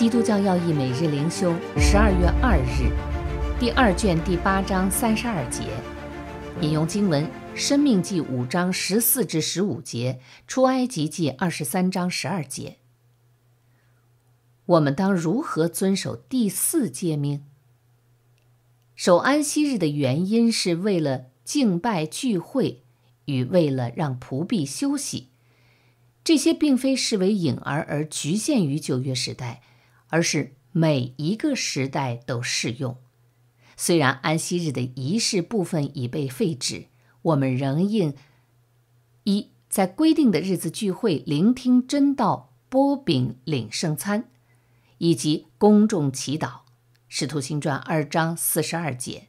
《基督教要义》每日灵修，十二月二日，第二卷第八章三十二节，引用经文《生命记》五章十四至十五节，《出埃及记》二十三章十二节。我们当如何遵守第四诫命？守安息日的原因是为了敬拜聚会，与为了让仆婢休息。这些并非视为隐而而局限于旧约时代。而是每一个时代都适用。虽然安息日的仪式部分已被废止，我们仍应一在规定的日子聚会，聆听真道，拨饼领圣餐，以及公众祈祷。使徒行传二章四十二节。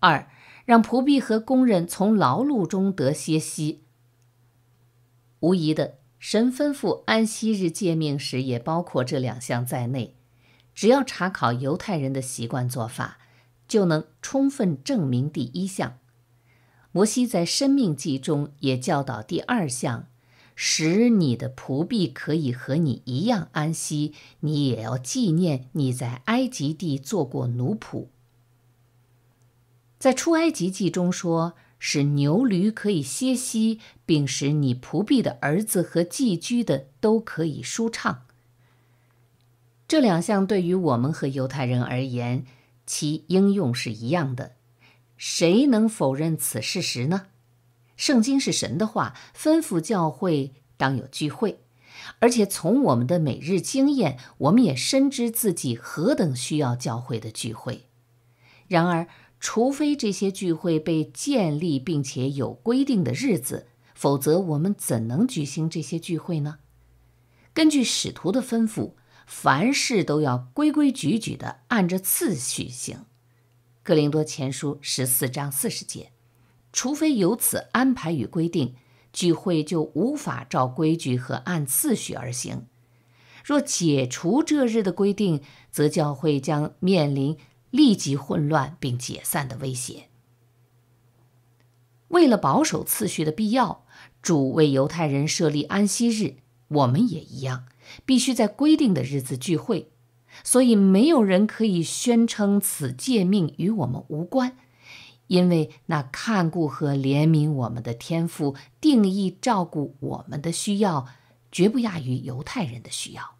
二让仆婢和工人从劳碌中得歇息。无疑的。神吩咐安息日诫命时，也包括这两项在内。只要查考犹太人的习惯做法，就能充分证明第一项。摩西在生命记中也教导第二项：使你的仆婢可以和你一样安息，你也要纪念你在埃及地做过奴仆。在出埃及记中说。使牛驴可以歇息，并使你仆婢的儿子和寄居的都可以舒畅。这两项对于我们和犹太人而言，其应用是一样的。谁能否认此事实呢？圣经是神的话，吩咐教会当有聚会，而且从我们的每日经验，我们也深知自己何等需要教会的聚会。然而，除非这些聚会被建立并且有规定的日子，否则我们怎能举行这些聚会呢？根据使徒的吩咐，凡事都要规规矩矩地按着次序行。格林多前书十四章四十节，除非由此安排与规定，聚会就无法照规矩和按次序而行。若解除这日的规定，则教会将面临。立即混乱并解散的威胁。为了保守次序的必要，主为犹太人设立安息日，我们也一样，必须在规定的日子聚会。所以，没有人可以宣称此诫命与我们无关，因为那看顾和怜悯我们的天赋定义照顾我们的需要，绝不亚于犹太人的需要。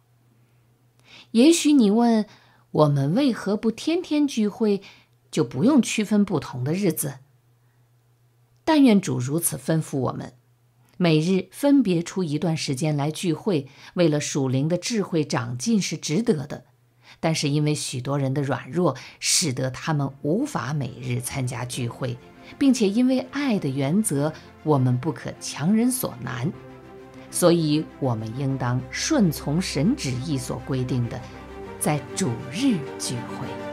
也许你问？我们为何不天天聚会，就不用区分不同的日子？但愿主如此吩咐我们，每日分别出一段时间来聚会。为了属灵的智慧长进是值得的，但是因为许多人的软弱，使得他们无法每日参加聚会，并且因为爱的原则，我们不可强人所难，所以我们应当顺从神旨意所规定的。在主日聚会。